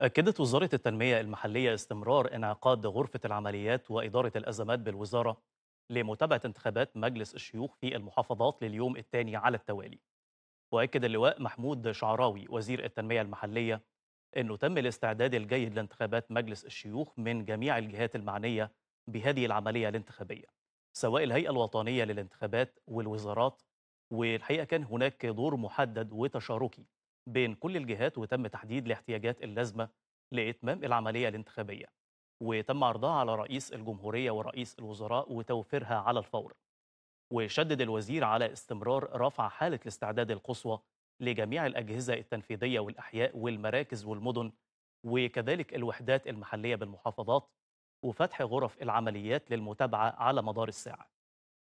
أكدت وزارة التنمية المحلية استمرار انعقاد غرفة العمليات وإدارة الأزمات بالوزارة لمتابعة انتخابات مجلس الشيوخ في المحافظات لليوم الثاني على التوالي. وأكد اللواء محمود شعراوي وزير التنمية المحلية أنه تم الاستعداد الجيد لانتخابات مجلس الشيوخ من جميع الجهات المعنية بهذه العملية الانتخابية سواء الهيئة الوطنية للانتخابات والوزارات والحقيقة كان هناك دور محدد وتشاركي بين كل الجهات وتم تحديد الاحتياجات اللازمه لاتمام العمليه الانتخابيه وتم عرضها على رئيس الجمهوريه ورئيس الوزراء وتوفيرها على الفور وشدد الوزير على استمرار رفع حاله الاستعداد القصوى لجميع الاجهزه التنفيذيه والاحياء والمراكز والمدن وكذلك الوحدات المحليه بالمحافظات وفتح غرف العمليات للمتابعه على مدار الساعه